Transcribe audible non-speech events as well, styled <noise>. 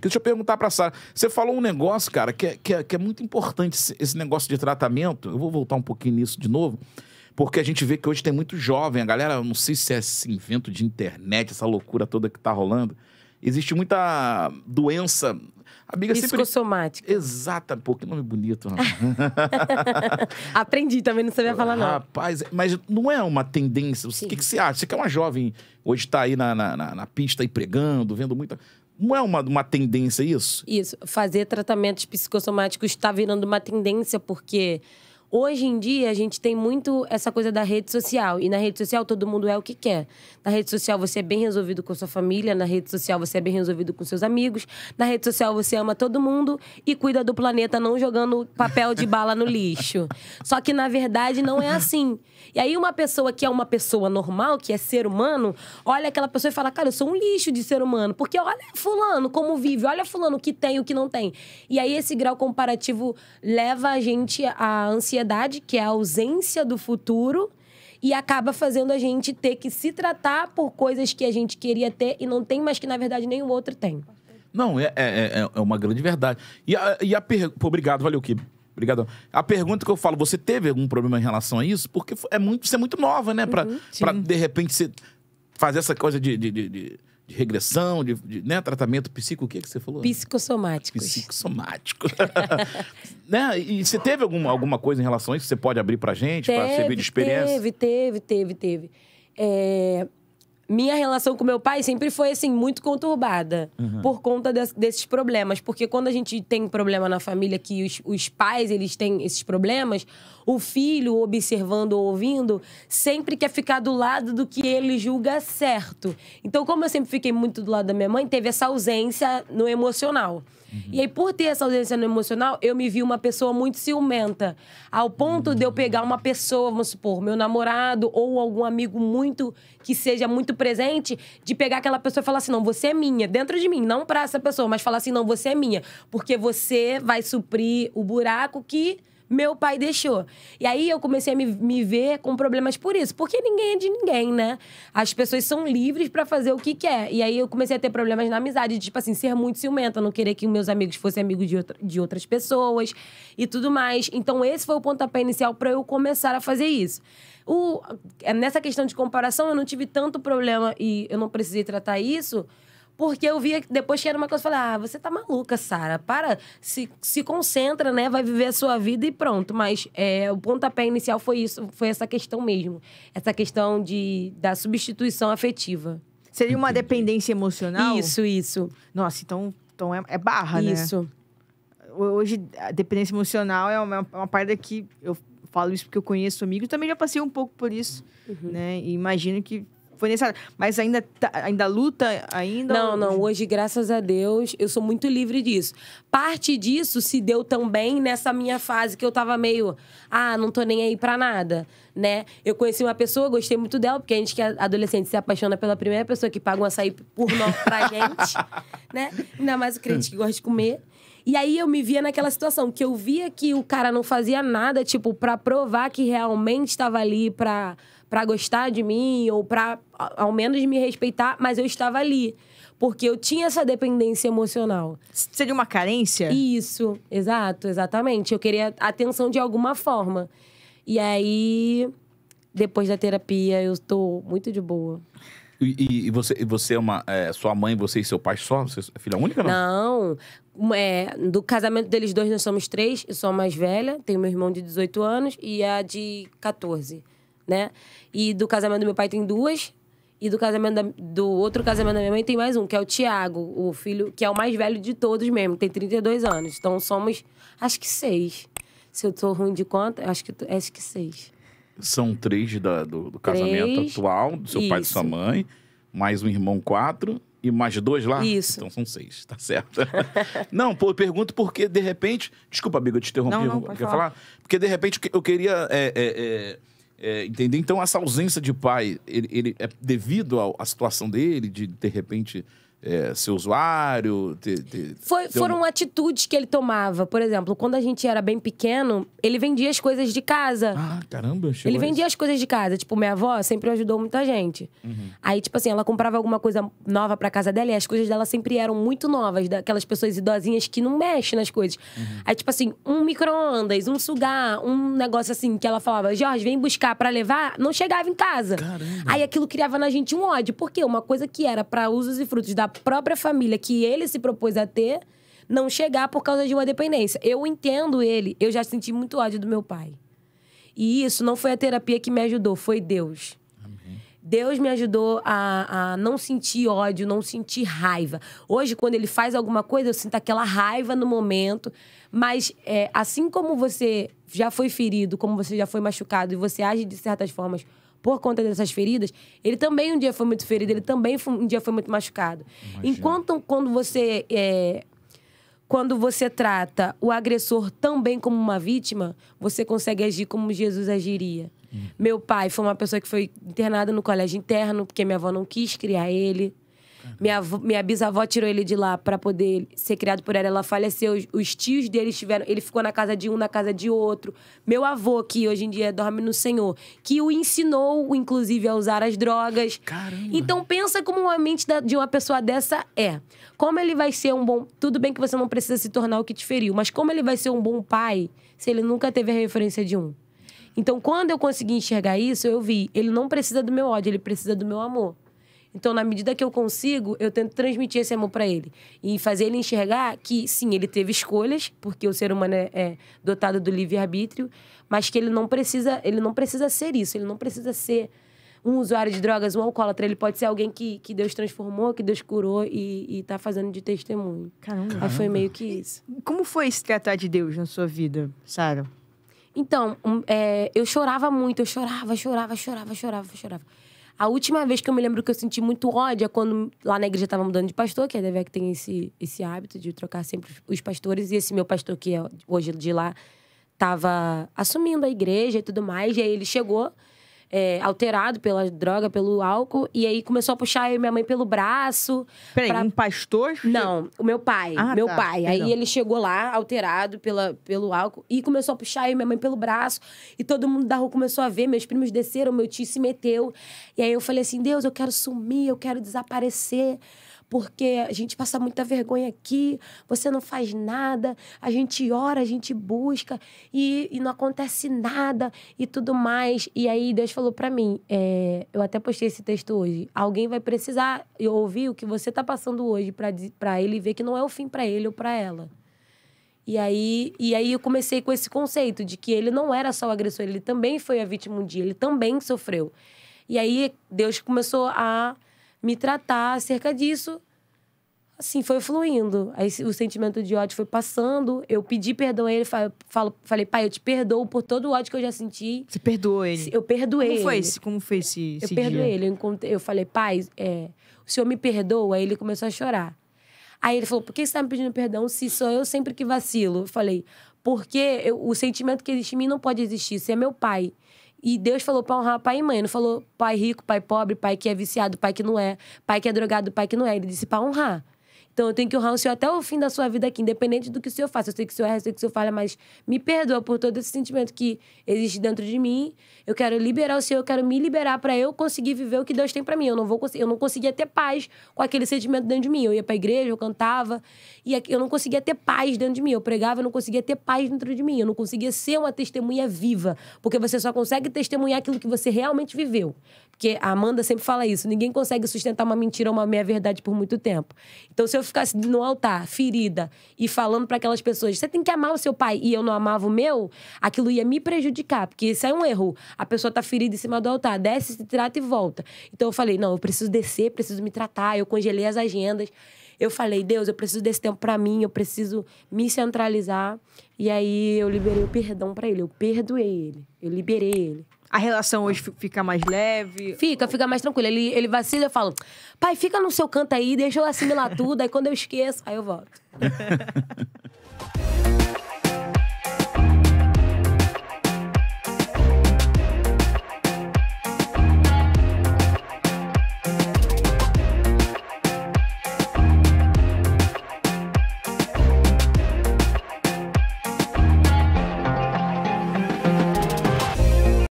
Porque deixa eu perguntar para Sara. Você falou um negócio, cara, que é, que, é, que é muito importante esse negócio de tratamento. Eu vou voltar um pouquinho nisso de novo. Porque a gente vê que hoje tem muito jovem, a galera, não sei se é esse invento de internet, essa loucura toda que tá rolando. Existe muita doença. Amiga Psicossomática. Sempre... Exata, pô, que nome bonito. <laughs> Aprendi também, não sabia falar não. Rapaz, mas não é uma tendência. O que, que você acha? Você que é uma jovem, hoje está aí na, na, na, na pista, aí pregando, vendo muita... Não é uma, uma tendência isso? Isso. Fazer tratamentos psicossomáticos está virando uma tendência, porque Hoje em dia, a gente tem muito essa coisa da rede social. E na rede social, todo mundo é o que quer. Na rede social, você é bem resolvido com sua família. Na rede social, você é bem resolvido com seus amigos. Na rede social, você ama todo mundo e cuida do planeta não jogando papel de bala no lixo. Só que, na verdade, não é assim. E aí, uma pessoa que é uma pessoa normal, que é ser humano, olha aquela pessoa e fala: Cara, eu sou um lixo de ser humano. Porque olha Fulano como vive, olha Fulano o que tem, o que não tem. E aí, esse grau comparativo leva a gente à ansiedade ansiedade, que é a ausência do futuro, e acaba fazendo a gente ter que se tratar por coisas que a gente queria ter e não tem, mas que na verdade nenhum outro tem. Não, é, é, é, é uma grande verdade. E a, e a per... Pô, obrigado, valeu, que Obrigado. A pergunta que eu falo, você teve algum problema em relação a isso? Porque é muito, você é muito nova, né? para uhum, de repente, você fazer essa coisa de, de, de, de de regressão, de, de né, tratamento psico, o que, é que você falou? Psicossomático. Psicossomático. <laughs> né? E você teve alguma, alguma coisa em relação a isso que você pode abrir pra gente, para servir de experiência? Teve, teve, teve, teve. É, minha relação com meu pai sempre foi, assim, muito conturbada. Uhum. Por conta de, desses problemas. Porque quando a gente tem problema na família, que os, os pais, eles têm esses problemas, o filho, observando ou ouvindo, sempre quer ficar do lado do que ele julga certo. Então, como eu sempre fiquei muito do lado da minha mãe, teve essa ausência no emocional. Uhum. E aí, por ter essa ausência no emocional, eu me vi uma pessoa muito ciumenta. Ao ponto uhum. de eu pegar uma pessoa, vamos supor, meu namorado ou algum amigo muito que seja muito presente, de pegar aquela pessoa e falar assim: não, você é minha, dentro de mim, não pra essa pessoa, mas falar assim: não, você é minha, porque você vai suprir o buraco que meu pai deixou. E aí eu comecei a me, me ver com problemas por isso. Porque ninguém é de ninguém, né? As pessoas são livres para fazer o que quer. E aí eu comecei a ter problemas na amizade, tipo assim, ser muito ciumenta, não querer que meus amigos fossem amigos de, outra, de outras pessoas e tudo mais. Então esse foi o pontapé inicial para eu começar a fazer isso. O, nessa questão de comparação, eu não tive tanto problema e eu não precisei tratar isso porque eu via depois que era uma coisa, eu falei, ah, você tá maluca, Sara. Para, se, se concentra, né? Vai viver a sua vida e pronto. Mas é, o pontapé inicial foi isso, foi essa questão mesmo. Essa questão de, da substituição afetiva. Seria uma dependência emocional? Isso, isso. Nossa, então, então é, é barra, isso. né? Isso. Hoje, a dependência emocional é uma, é uma parte que eu falo isso porque eu conheço amigos, também já passei um pouco por isso, uhum. né? E imagino que foi necessário. Mas ainda, tá, ainda luta ainda? Não, ou... não. Hoje, graças a Deus, eu sou muito livre disso. Parte disso se deu também nessa minha fase que eu tava meio, ah, não tô nem aí pra nada, né? Eu conheci uma pessoa, gostei muito dela, porque a gente que é adolescente se apaixona pela primeira pessoa que paga um açaí por nós pra <laughs> gente, né? Ainda mais o crente que gosta de comer. E aí eu me via naquela situação que eu via que o cara não fazia nada, tipo, para provar que realmente estava ali para para gostar de mim ou para ao menos me respeitar, mas eu estava ali porque eu tinha essa dependência emocional. Seria uma carência? Isso, exato, exatamente. Eu queria atenção de alguma forma. E aí depois da terapia eu estou muito de boa. E, e você, você é uma. É, sua mãe, você e seu pai só? Você é filha única, não? Não. É, do casamento deles dois, nós somos três. Eu sou a mais velha, tenho meu irmão de 18 anos e a de 14, né? E do casamento do meu pai tem duas. E do casamento da, do outro casamento da minha mãe tem mais um, que é o Tiago, o filho, que é o mais velho de todos mesmo, tem 32 anos. Então somos, acho que seis. Se eu tô ruim de conta, acho que, acho que seis. São três da, do, do casamento três. atual, do seu Isso. pai e sua mãe, mais um irmão quatro e mais dois lá? Isso. Então são seis, tá certo. <laughs> não, pô, eu pergunto porque, de repente... Desculpa, amigo, eu te interrompi. Não, não, pode quer falar. falar? Porque, de repente, eu queria... É, é, é, é, entender? Então, essa ausência de pai, ele, ele é devido à situação dele, de, de repente, é, ser usuário? Foi, ter foram uma... atitudes que ele tomava. Por exemplo, quando a gente era bem pequeno, ele vendia as coisas de casa. Ah, caramba, Ele vendia as coisas de casa. Tipo, minha avó sempre ajudou muita gente. Uhum. Aí, tipo assim, ela comprava alguma coisa nova pra casa dela e as coisas dela sempre eram muito novas, daquelas pessoas idosinhas que não mexem nas coisas. Uhum. Aí, tipo assim, um micro-ondas, um sugar, um negócio assim que ela falava, Jorge, vem buscar pra levar, não chegava em casa. Caramba. Aí aquilo criava na gente um ódio, porque uma coisa que era para usos e frutos da própria família que ele se propôs a ter não chegar por causa de uma dependência. Eu entendo ele, eu já senti muito ódio do meu pai. E isso não foi a terapia que me ajudou, foi Deus. Deus me ajudou a, a não sentir ódio, não sentir raiva. Hoje, quando ele faz alguma coisa, eu sinto aquela raiva no momento. Mas é, assim como você já foi ferido, como você já foi machucado e você age de certas formas por conta dessas feridas, ele também um dia foi muito ferido, ele também foi, um dia foi muito machucado. Imagina. Enquanto quando você é, quando você trata o agressor também como uma vítima, você consegue agir como Jesus agiria. Hum. Meu pai foi uma pessoa que foi internada no colégio interno, porque minha avó não quis criar ele. Minha, avó, minha bisavó tirou ele de lá para poder ser criado por ela. Ela faleceu. Os, os tios dele estiveram, Ele ficou na casa de um, na casa de outro. Meu avô, que hoje em dia dorme no Senhor, que o ensinou, inclusive, a usar as drogas. Caramba. Então pensa como a mente da, de uma pessoa dessa é. Como ele vai ser um bom. Tudo bem que você não precisa se tornar o que te feriu, mas como ele vai ser um bom pai se ele nunca teve a referência de um? Então, quando eu consegui enxergar isso, eu vi, ele não precisa do meu ódio, ele precisa do meu amor. Então, na medida que eu consigo, eu tento transmitir esse amor para ele e fazer ele enxergar que, sim, ele teve escolhas, porque o ser humano é, é dotado do livre arbítrio, mas que ele não precisa, ele não precisa ser isso, ele não precisa ser um usuário de drogas, um alcoólatra, ele pode ser alguém que, que Deus transformou, que Deus curou e, está fazendo de testemunho. Caramba. Aí foi meio que isso. Como foi se tratar de Deus na sua vida, Sara? Então, um, é, eu chorava muito, eu chorava, chorava, chorava, chorava, chorava. A última vez que eu me lembro que eu senti muito ódio é quando lá na igreja tava mudando de pastor, que a Devec tem esse, esse hábito de trocar sempre os pastores. E esse meu pastor, que é hoje de lá, tava assumindo a igreja e tudo mais. E aí ele chegou é, alterado pela droga, pelo álcool. E aí começou a puxar eu e minha mãe pelo braço. Peraí, pra... um pastor? Não, o meu pai. Ah, meu tá, pai. Perdão. Aí ele chegou lá, alterado pela, pelo álcool, e começou a puxar eu e minha mãe pelo braço. E todo mundo da rua começou a ver. Meus primos desceram, meu tio se meteu. E aí eu falei assim: Deus, eu quero sumir, eu quero desaparecer porque a gente passa muita vergonha aqui, você não faz nada, a gente ora, a gente busca e, e não acontece nada e tudo mais. E aí Deus falou para mim, é, eu até postei esse texto hoje, alguém vai precisar ouvir o que você tá passando hoje para ele ver que não é o fim para ele ou para ela. E aí, e aí eu comecei com esse conceito de que ele não era só o agressor, ele também foi a vítima um dia, ele também sofreu. E aí Deus começou a me tratar acerca disso. Assim, foi fluindo. Aí o sentimento de ódio foi passando. Eu pedi perdão a ele, falo, falei, pai, eu te perdoo por todo o ódio que eu já senti. Você perdoou ele? Eu perdoei Como foi esse, como foi esse, esse Eu perdoei ele. Eu, encontrei, eu falei, pai, é, o senhor me perdoa? Aí ele começou a chorar. Aí ele falou, por que você está me pedindo perdão se sou eu sempre que vacilo? Eu falei, porque eu, o sentimento que existe em mim não pode existir. Você é meu pai. E Deus falou para honrar pai e mãe, não falou pai rico, pai pobre, pai que é viciado, pai que não é, pai que é drogado, pai que não é. Ele disse para honrar. Então eu tenho que honrar o senhor até o fim da sua vida aqui, independente do que o senhor faça. Eu sei que o senhor erra, eu sei que o senhor falha, mas me perdoa por todo esse sentimento que existe dentro de mim. Eu quero liberar o senhor, eu quero me liberar para eu conseguir viver o que Deus tem para mim. Eu não vou eu não conseguia ter paz com aquele sentimento dentro de mim. Eu ia para a igreja, eu cantava e eu não conseguia ter paz dentro de mim. Eu pregava, eu não conseguia ter paz dentro de mim. Eu não conseguia ser uma testemunha viva, porque você só consegue testemunhar aquilo que você realmente viveu. Porque a Amanda sempre fala isso, ninguém consegue sustentar uma mentira ou uma meia verdade por muito tempo. Então se eu eu ficasse no altar, ferida, e falando para aquelas pessoas, você tem que amar o seu pai, e eu não amava o meu, aquilo ia me prejudicar, porque isso é um erro. A pessoa tá ferida em cima do altar, desce, se trata e volta. Então eu falei, não, eu preciso descer, preciso me tratar, eu congelei as agendas. Eu falei, Deus, eu preciso desse tempo para mim, eu preciso me centralizar. E aí eu liberei o perdão para ele, eu perdoei ele, eu liberei ele. A relação hoje fica mais leve? Fica, fica mais tranquilo. Ele, ele vacila, eu falo, pai, fica no seu canto aí, deixa eu assimilar tudo, aí quando eu esqueço, aí eu volto. <laughs>